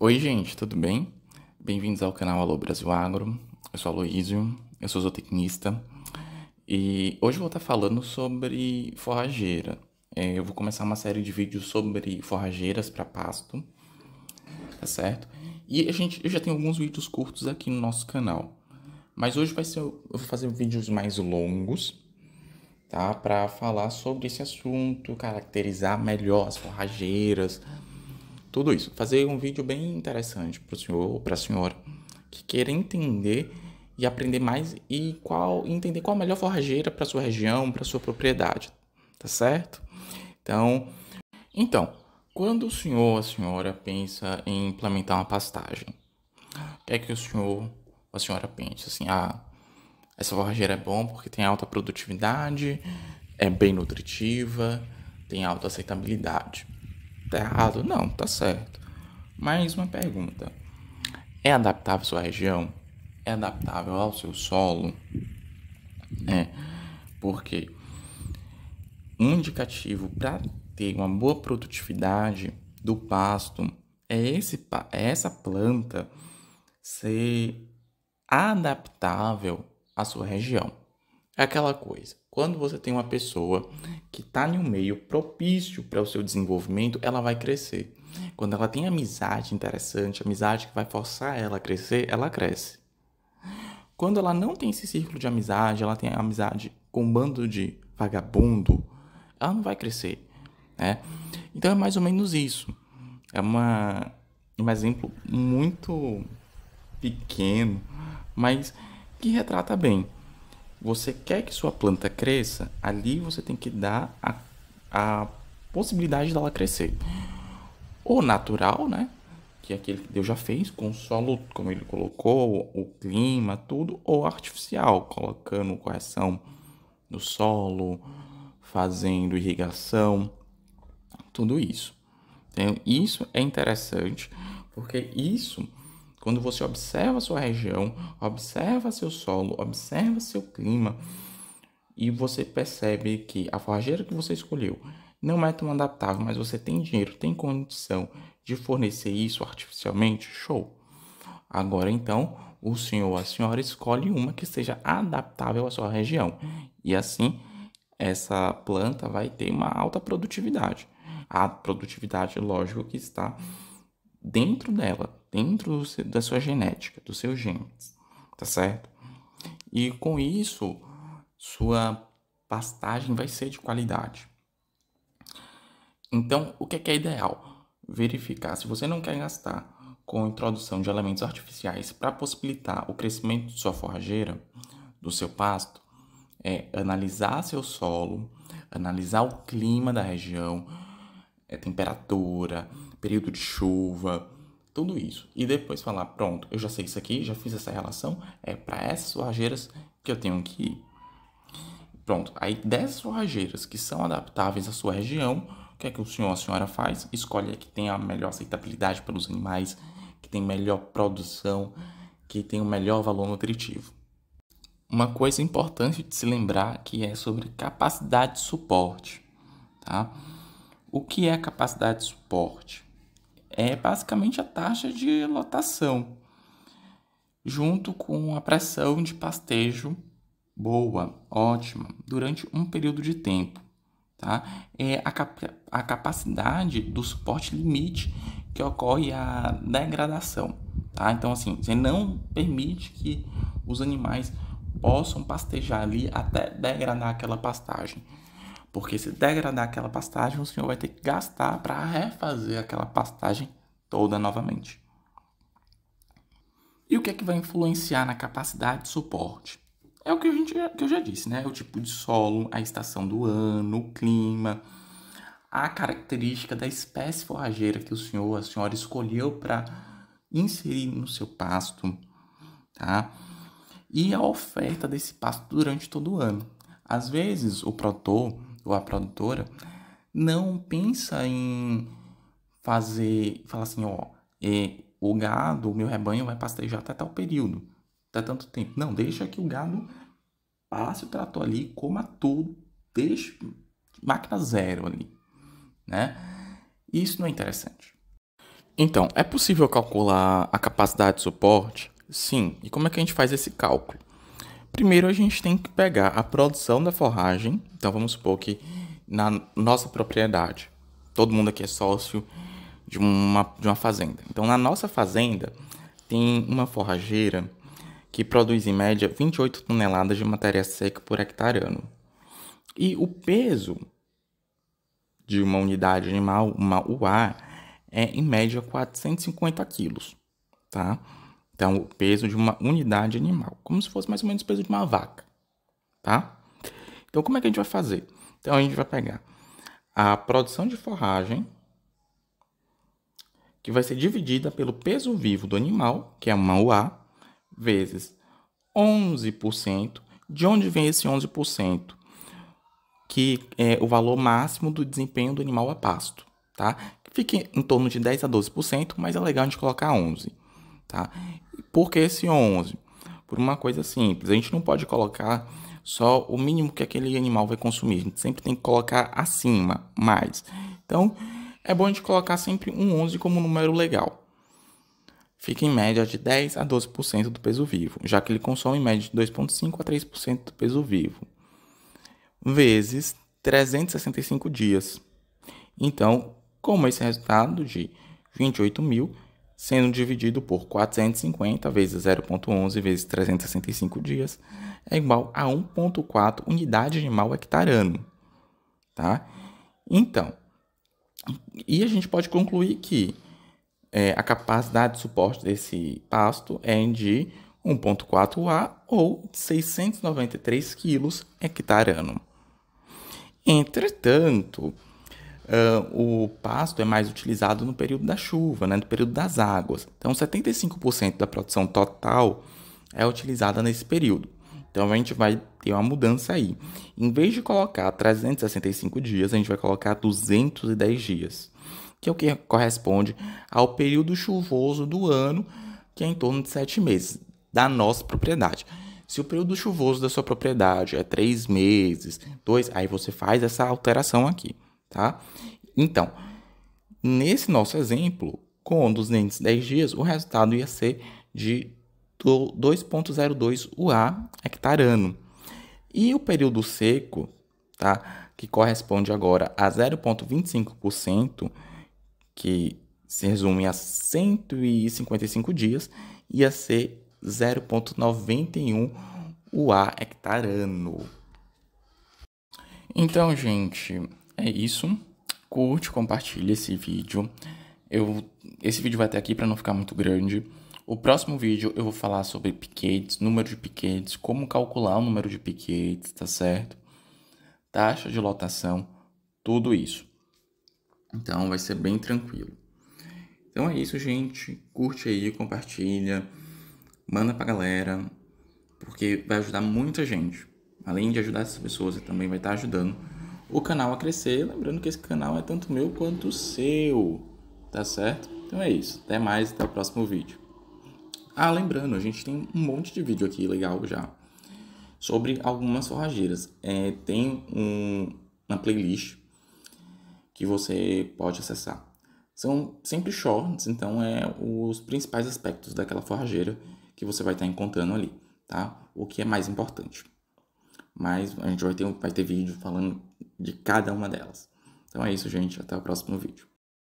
Oi, gente, tudo bem? Bem-vindos ao canal Alô Brasil Agro. Eu sou Aloísio, eu sou zootecnista e hoje vou estar falando sobre forrageira. É, eu vou começar uma série de vídeos sobre forrageiras para pasto, tá certo? E a gente, eu já tem alguns vídeos curtos aqui no nosso canal, mas hoje vai ser, eu vou fazer vídeos mais longos, tá? Para falar sobre esse assunto, caracterizar melhor as forrageiras tudo isso. Fazer um vídeo bem interessante para o senhor ou para a senhora que queira entender e aprender mais e qual entender qual a melhor forrageira para sua região, para sua propriedade, tá certo? Então, então, quando o senhor ou a senhora pensa em implementar uma pastagem, o que é que o senhor ou a senhora pensa assim, ah, essa forrageira é bom porque tem alta produtividade, é bem nutritiva, tem alta aceitabilidade. Tá errado? Não, tá certo. Mais uma pergunta. É adaptável à sua região? É adaptável ao seu solo? É, porque um indicativo para ter uma boa produtividade do pasto é, esse, é essa planta ser adaptável à sua região. É aquela coisa. Quando você tem uma pessoa que está em um meio propício para o seu desenvolvimento, ela vai crescer. Quando ela tem amizade interessante, amizade que vai forçar ela a crescer, ela cresce. Quando ela não tem esse círculo de amizade, ela tem amizade com um bando de vagabundo, ela não vai crescer, né? Então é mais ou menos isso. É uma, um exemplo muito pequeno, mas que retrata bem. Você quer que sua planta cresça, ali você tem que dar a, a possibilidade dela crescer. Ou natural, né? Que é aquele que Deus já fez, com o solo, como ele colocou, o clima, tudo, ou artificial, colocando correção no solo, fazendo irrigação, tudo isso. Então, isso é interessante, porque isso quando você observa sua região, observa seu solo, observa seu clima e você percebe que a forrageira que você escolheu não é tão adaptável, mas você tem dinheiro, tem condição de fornecer isso artificialmente, show. Agora então, o senhor ou a senhora escolhe uma que seja adaptável à sua região e assim essa planta vai ter uma alta produtividade. A produtividade, lógico, que está dentro dela, dentro do, da sua genética, dos seus genes, tá certo? E com isso, sua pastagem vai ser de qualidade. Então, o que é, que é ideal? Verificar se você não quer gastar com a introdução de elementos artificiais para possibilitar o crescimento de sua forrageira, do seu pasto, é analisar seu solo, analisar o clima da região, é, temperatura, período de chuva, tudo isso. E depois falar, pronto, eu já sei isso aqui, já fiz essa relação, é para essas forrageiras que eu tenho que ir. Pronto, aí dessas forrageiras que são adaptáveis à sua região, o que é que o senhor a senhora faz? Escolhe a que tem a melhor aceitabilidade pelos animais, que tem melhor produção, que tem o melhor valor nutritivo. Uma coisa importante de se lembrar que é sobre capacidade de suporte, tá? O que é capacidade de suporte? É basicamente a taxa de lotação, junto com a pressão de pastejo boa, ótima, durante um período de tempo. Tá? É a, cap a capacidade do suporte limite que ocorre a degradação. Tá? Então, assim, você não permite que os animais possam pastejar ali até degradar aquela pastagem. Porque se degradar aquela pastagem, o senhor vai ter que gastar para refazer aquela pastagem toda novamente. E o que é que vai influenciar na capacidade de suporte? É o que, a gente, é que eu já disse, né? O tipo de solo, a estação do ano, o clima, a característica da espécie forrageira que o senhor, a senhora escolheu para inserir no seu pasto, tá? E a oferta desse pasto durante todo o ano. Às vezes, o produtor ou a produtora não pensa em fazer, falar assim, ó, é, o gado, o meu rebanho vai pastejar até tal período, até tanto tempo. Não, deixa que o gado passe o trator ali, coma tudo, deixa máquina zero ali, né? Isso não é interessante. Então, é possível calcular a capacidade de suporte? Sim. E como é que a gente faz esse cálculo? Primeiro a gente tem que pegar a produção da forragem. Então vamos supor que na nossa propriedade, todo mundo aqui é sócio de uma, de uma fazenda. Então na nossa fazenda tem uma forrageira que produz em média 28 toneladas de matéria seca por hectare ano. E o peso de uma unidade animal, uma UA, é em média 450 quilos, tá? Então, o peso de uma unidade animal, como se fosse mais ou menos o peso de uma vaca, tá? Então, como é que a gente vai fazer? Então, a gente vai pegar a produção de forragem, que vai ser dividida pelo peso vivo do animal, que é uma UA, vezes 11%. De onde vem esse 11%? Que é o valor máximo do desempenho do animal a pasto, tá? Fica em torno de 10 a 12%, mas é legal a gente colocar 11, tá? Por que esse 11? Por uma coisa simples, a gente não pode colocar só o mínimo que aquele animal vai consumir, a gente sempre tem que colocar acima, mais. Então, é bom a gente colocar sempre um 11 como número legal. Fica em média de 10 a 12% do peso vivo, já que ele consome em média de 2,5 a 3% do peso vivo, vezes 365 dias. Então, como esse resultado de 28 mil sendo dividido por 450 vezes 0.11 vezes 365 dias, é igual a 1.4 unidade animal mal Tá? Então, e a gente pode concluir que é, a capacidade de suporte desse pasto é de 1.4A ou 693 quilos hectare Entretanto, Uh, o pasto é mais utilizado no período da chuva, né, no período das águas. Então, 75% da produção total é utilizada nesse período. Então, a gente vai ter uma mudança aí. Em vez de colocar 365 dias, a gente vai colocar 210 dias, que é o que corresponde ao período chuvoso do ano, que é em torno de 7 meses, da nossa propriedade. Se o período chuvoso da sua propriedade é 3 meses, 2, aí você faz essa alteração aqui tá? Então, nesse nosso exemplo, com 210 dias, o resultado ia ser de 2.02 UA hectare ano. E o período seco, tá? que corresponde agora a 0.25%, que se resume a 155 dias, ia ser 0.91 UA hectare ano. Então, gente, é isso. Curte, compartilha esse vídeo. Eu, esse vídeo vai até aqui para não ficar muito grande. O próximo vídeo eu vou falar sobre piquetes, número de piquetes, como calcular o número de piquetes, tá certo? Taxa de lotação, tudo isso. Então vai ser bem tranquilo. Então é isso, gente. Curte aí, compartilha, manda pra galera, porque vai ajudar muita gente. Além de ajudar essas pessoas, você também vai estar ajudando o canal a crescer. Lembrando que esse canal é tanto meu quanto seu, tá certo? Então é isso. Até mais, até o próximo vídeo. Ah, lembrando, a gente tem um monte de vídeo aqui legal já sobre algumas forrageiras. É, tem um, uma playlist que você pode acessar. São sempre shorts, então é os principais aspectos daquela forrageira que você vai estar encontrando ali, tá? O que é mais importante mas a gente vai ter, vai ter vídeo falando de cada uma delas. Então é isso, gente. Até o próximo vídeo.